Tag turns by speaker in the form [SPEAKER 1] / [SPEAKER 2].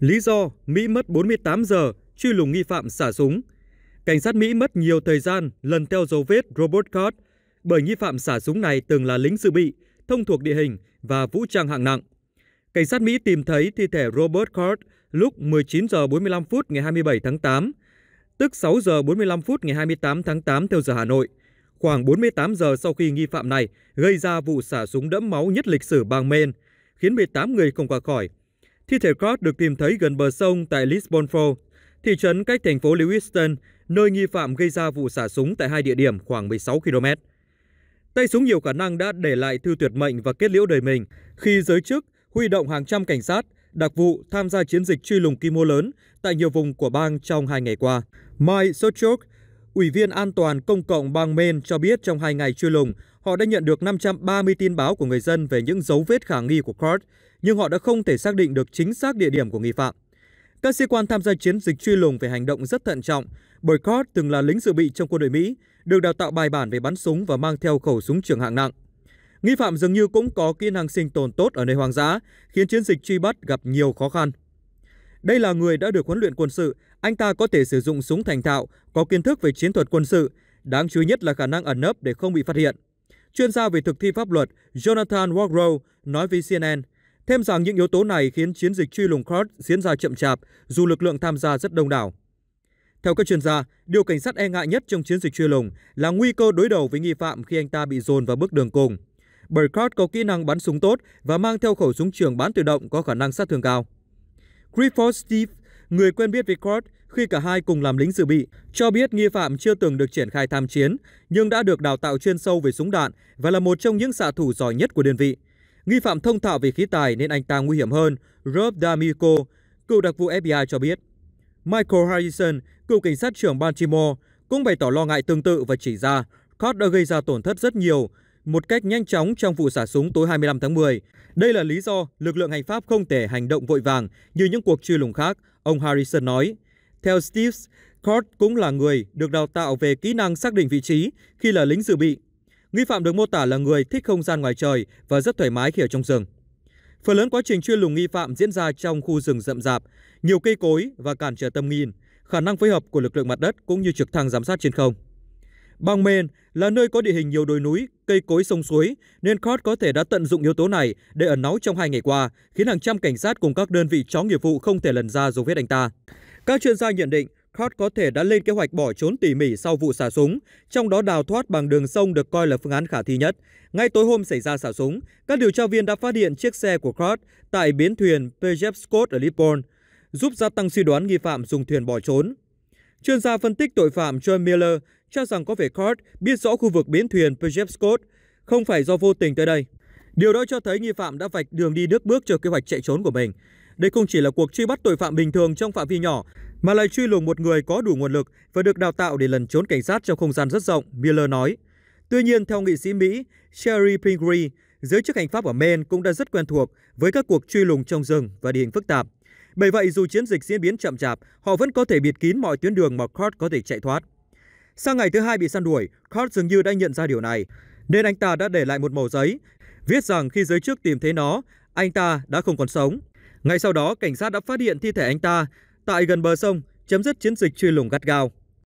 [SPEAKER 1] Lý do Mỹ mất 48 giờ truy lùng nghi phạm xả súng. Cảnh sát Mỹ mất nhiều thời gian lần theo dấu vết Robert Card bởi nghi phạm xả súng này từng là lính dự bị, thông thuộc địa hình và vũ trang hạng nặng. Cảnh sát Mỹ tìm thấy thi thể Robert Card lúc 19 giờ 45 phút ngày 27 tháng 8, tức 6 giờ 45 phút ngày 28 tháng 8 theo giờ Hà Nội, khoảng 48 giờ sau khi nghi phạm này gây ra vụ xả súng đẫm máu nhất lịch sử bang Maine, khiến 18 người không qua khỏi Thi thể Cott được tìm thấy gần bờ sông tại Lisbonfo, thị trấn cách thành phố Lewiston, nơi nghi phạm gây ra vụ xả súng tại hai địa điểm khoảng 16 km. Tay súng nhiều khả năng đã để lại thư tuyệt mệnh và kết liễu đời mình khi giới chức huy động hàng trăm cảnh sát, đặc vụ tham gia chiến dịch truy lùng quy mô lớn tại nhiều vùng của bang trong hai ngày qua. Mike Sochuk. Ủy viên An toàn Công cộng bang Maine cho biết trong hai ngày truy lùng, họ đã nhận được 530 tin báo của người dân về những dấu vết khả nghi của Card, nhưng họ đã không thể xác định được chính xác địa điểm của nghi phạm. Các sĩ quan tham gia chiến dịch truy lùng về hành động rất thận trọng, bởi Card từng là lính dự bị trong quân đội Mỹ, được đào tạo bài bản về bắn súng và mang theo khẩu súng trường hạng nặng. Nghi phạm dường như cũng có kỹ năng sinh tồn tốt ở nơi hoang dã, khiến chiến dịch truy bắt gặp nhiều khó khăn. Đây là người đã được huấn luyện quân sự, anh ta có thể sử dụng súng thành thạo, có kiến thức về chiến thuật quân sự, đáng chú ý nhất là khả năng ẩn nấp để không bị phát hiện. Chuyên gia về thực thi pháp luật Jonathan Wargrow nói với CNN, thêm rằng những yếu tố này khiến chiến dịch truy lùng Kurd diễn ra chậm chạp dù lực lượng tham gia rất đông đảo. Theo các chuyên gia, điều cảnh sát e ngại nhất trong chiến dịch truy lùng là nguy cơ đối đầu với nghi phạm khi anh ta bị dồn vào bước đường cùng. Bởi Kurd có kỹ năng bắn súng tốt và mang theo khẩu súng trường bán tự động có khả năng sát thương cao. Clifford Steve, người quen biết với Kurt khi cả hai cùng làm lính dự bị, cho biết nghi phạm chưa từng được triển khai tham chiến, nhưng đã được đào tạo chuyên sâu về súng đạn và là một trong những xạ thủ giỏi nhất của đơn vị. Nghi phạm thông thạo về khí tài nên anh ta nguy hiểm hơn, Rob D'Amico, cựu đặc vụ FBI cho biết. Michael Harrison, cựu cảnh sát trưởng Baltimore, cũng bày tỏ lo ngại tương tự và chỉ ra Kurt đã gây ra tổn thất rất nhiều một cách nhanh chóng trong vụ xả súng tối 25 tháng 10. Đây là lý do lực lượng hành pháp không thể hành động vội vàng như những cuộc truy lùng khác, ông Harrison nói. Theo Steve, Kurt cũng là người được đào tạo về kỹ năng xác định vị trí khi là lính dự bị. Nghi phạm được mô tả là người thích không gian ngoài trời và rất thoải mái khi ở trong rừng. Phần lớn quá trình truy lùng nghi phạm diễn ra trong khu rừng rậm rạp, nhiều cây cối và cản trở tầm nhìn, khả năng phối hợp của lực lượng mặt đất cũng như trực thăng giám sát trên không. Bang Maine là nơi có địa hình nhiều đồi núi, cây cối sông suối, nên Cod có thể đã tận dụng yếu tố này để ẩn náu trong hai ngày qua, khiến hàng trăm cảnh sát cùng các đơn vị chó nghiệp vụ không thể lần ra dấu vết anh ta. Các chuyên gia nhận định, Cod có thể đã lên kế hoạch bỏ trốn tỉ mỉ sau vụ xả súng, trong đó đào thoát bằng đường sông được coi là phương án khả thi nhất. Ngay tối hôm xảy ra xả súng, các điều tra viên đã phát hiện chiếc xe của Cod tại bến thuyền Pejepskot ở Lippon, giúp gia tăng suy đoán nghi phạm dùng thuyền bỏ trốn. Chuyên gia phân tích tội phạm John Miller cho rằng có vẻ Card biết rõ khu vực bến thuyền Pejevskot không phải do vô tình tới đây. Điều đó cho thấy nghi phạm đã vạch đường đi nước bước cho kế hoạch chạy trốn của mình. Đây không chỉ là cuộc truy bắt tội phạm bình thường trong phạm vi nhỏ, mà lại truy lùng một người có đủ nguồn lực và được đào tạo để lần trốn cảnh sát trong không gian rất rộng, Miller nói. Tuy nhiên, theo nghị sĩ Mỹ Sherry Pingree, giới chức hành pháp ở Maine cũng đã rất quen thuộc với các cuộc truy lùng trong rừng và địa hình phức tạp. Bởi vậy, dù chiến dịch diễn biến chậm chạp, họ vẫn có thể bịt kín mọi tuyến đường mà Card có thể chạy thoát. Sang ngày thứ hai bị săn đuổi, Kurt dường như đã nhận ra điều này, nên anh ta đã để lại một mẩu giấy, viết rằng khi giới chức tìm thấy nó, anh ta đã không còn sống. Ngay sau đó, cảnh sát đã phát hiện thi thể anh ta tại gần bờ sông, chấm dứt chiến dịch truy lùng gắt gao.